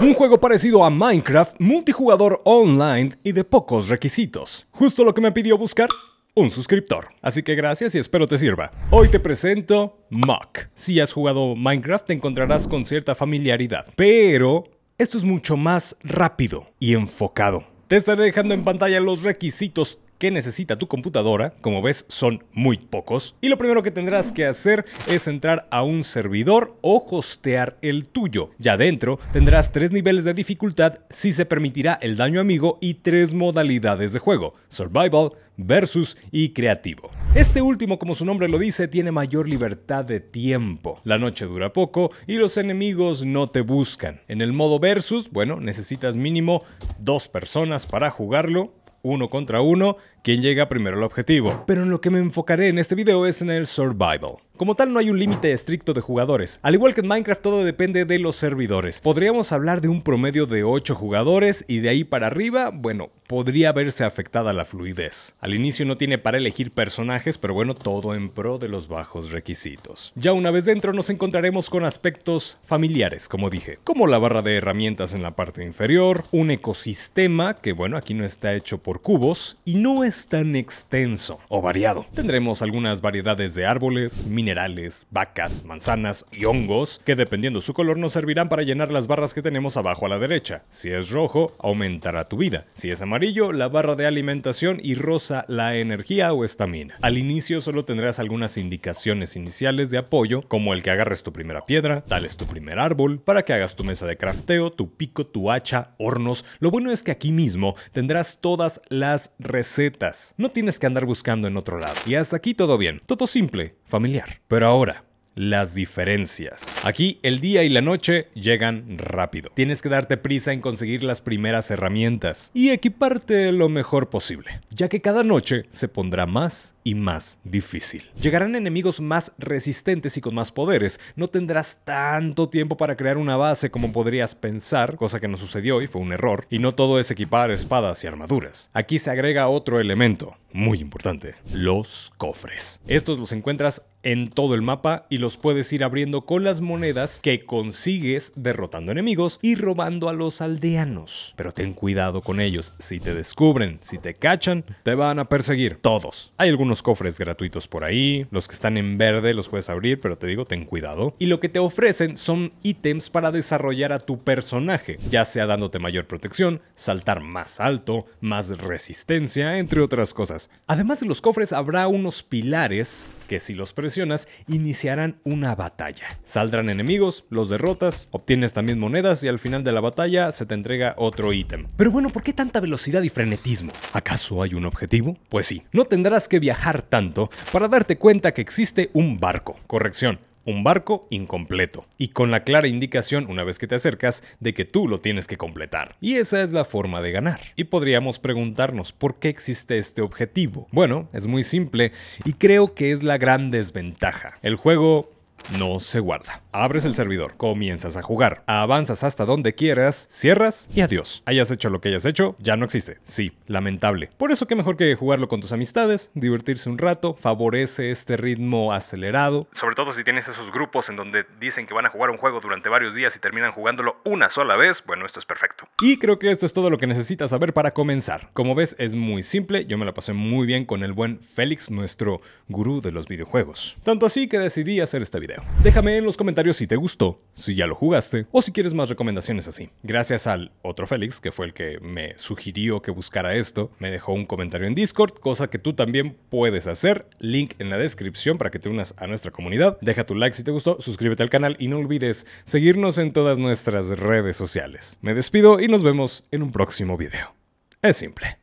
Un juego parecido a Minecraft, multijugador online y de pocos requisitos. Justo lo que me pidió buscar un suscriptor. Así que gracias y espero te sirva. Hoy te presento Mock. Si has jugado Minecraft te encontrarás con cierta familiaridad, pero esto es mucho más rápido y enfocado. Te estaré dejando en pantalla los requisitos que necesita tu computadora, como ves son muy pocos, y lo primero que tendrás que hacer es entrar a un servidor o hostear el tuyo. Ya dentro tendrás tres niveles de dificultad si se permitirá el daño amigo y tres modalidades de juego, Survival, versus y creativo. Este último, como su nombre lo dice, tiene mayor libertad de tiempo. La noche dura poco y los enemigos no te buscan. En el modo versus, bueno, necesitas mínimo dos personas para jugarlo uno contra uno, quien llega primero al objetivo. Pero en lo que me enfocaré en este video es en el survival. Como tal, no hay un límite estricto de jugadores. Al igual que en Minecraft, todo depende de los servidores. Podríamos hablar de un promedio de 8 jugadores y de ahí para arriba, bueno, podría verse afectada la fluidez. Al inicio no tiene para elegir personajes, pero bueno, todo en pro de los bajos requisitos. Ya una vez dentro nos encontraremos con aspectos familiares, como dije, como la barra de herramientas en la parte inferior, un ecosistema que bueno, aquí no está hecho por cubos y no es tan extenso o variado. Tendremos algunas variedades de árboles, minerales, minerales, vacas, manzanas y hongos, que dependiendo su color nos servirán para llenar las barras que tenemos abajo a la derecha. Si es rojo, aumentará tu vida. Si es amarillo, la barra de alimentación y rosa, la energía o estamina. Al inicio solo tendrás algunas indicaciones iniciales de apoyo, como el que agarres tu primera piedra, tales tu primer árbol, para que hagas tu mesa de crafteo, tu pico, tu hacha, hornos. Lo bueno es que aquí mismo tendrás todas las recetas. No tienes que andar buscando en otro lado. Y hasta aquí todo bien, todo simple familiar. Pero ahora, las diferencias. Aquí el día y la noche llegan rápido. Tienes que darte prisa en conseguir las primeras herramientas y equiparte lo mejor posible, ya que cada noche se pondrá más y más difícil. Llegarán enemigos más resistentes y con más poderes. No tendrás tanto tiempo para crear una base como podrías pensar, cosa que no sucedió y fue un error. Y no todo es equipar espadas y armaduras. Aquí se agrega otro elemento, muy importante, los cofres. Estos los encuentras en todo el mapa y los puedes ir abriendo con las monedas que consigues derrotando enemigos y robando a los aldeanos. Pero ten cuidado con ellos, si te descubren, si te cachan, te van a perseguir, todos. Hay algunos cofres gratuitos por ahí, los que están en verde los puedes abrir, pero te digo, ten cuidado. Y lo que te ofrecen son ítems para desarrollar a tu personaje, ya sea dándote mayor protección, saltar más alto, más resistencia, entre otras cosas. Además de los cofres habrá unos pilares que si los iniciarán una batalla. Saldrán enemigos, los derrotas, obtienes también monedas y al final de la batalla se te entrega otro ítem. Pero bueno, ¿por qué tanta velocidad y frenetismo? ¿Acaso hay un objetivo? Pues sí, no tendrás que viajar tanto para darte cuenta que existe un barco. Corrección, un barco incompleto, y con la clara indicación una vez que te acercas de que tú lo tienes que completar. Y esa es la forma de ganar. Y podríamos preguntarnos por qué existe este objetivo. Bueno, es muy simple y creo que es la gran desventaja. El juego no se guarda. Abres el servidor, comienzas a jugar, avanzas hasta donde quieras, cierras y adiós. Hayas hecho lo que hayas hecho, ya no existe. Sí, lamentable. Por eso que mejor que jugarlo con tus amistades, divertirse un rato, favorece este ritmo acelerado. Sobre todo si tienes esos grupos en donde dicen que van a jugar un juego durante varios días y terminan jugándolo una sola vez, bueno, esto es perfecto. Y creo que esto es todo lo que necesitas saber para comenzar. Como ves, es muy simple, yo me la pasé muy bien con el buen Félix, nuestro gurú de los videojuegos. Tanto así que decidí hacer este video. Déjame en los comentarios si te gustó, si ya lo jugaste o si quieres más recomendaciones así. Gracias al otro Félix, que fue el que me sugirió que buscara esto, me dejó un comentario en Discord, cosa que tú también puedes hacer. Link en la descripción para que te unas a nuestra comunidad. Deja tu like si te gustó, suscríbete al canal y no olvides seguirnos en todas nuestras redes sociales. Me despido y nos vemos en un próximo video. Es simple.